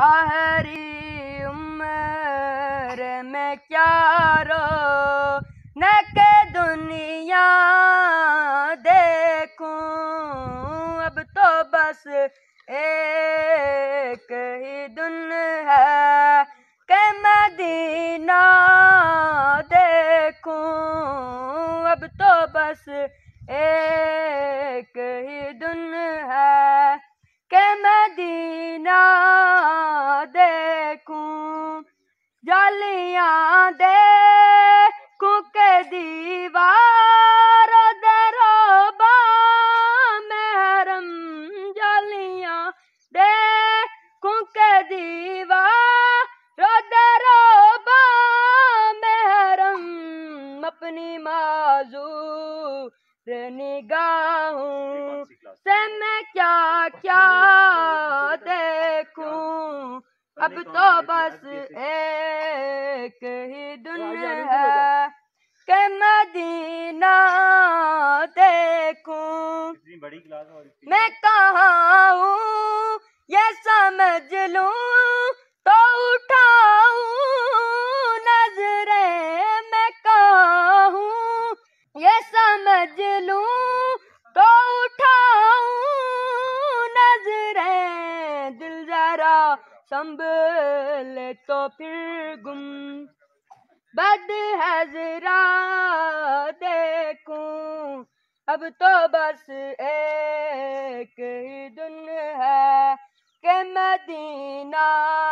आहरी उम्र में क्या रो न के दुनिया देखूं अब तो बस एक ही दुन है के मदीना देखूं अब तो बस एक ही दुन है जलिया दे कुके दीवार दरोबा जलिया दे कुके दीवार दरोबा महरम अपनी माजू गाऊ से मैं क्या क्या अब तो बस एक ही हाँ, दुन है के मदीना देखूं मैं कहा हूँ ये समझ लूं तो उठाऊं नजरे मैं कहा हूँ ये समझ लूं संभल तो फिर गुम बद हजरा देखूं अब तो बस एक ही दुन है के मदीना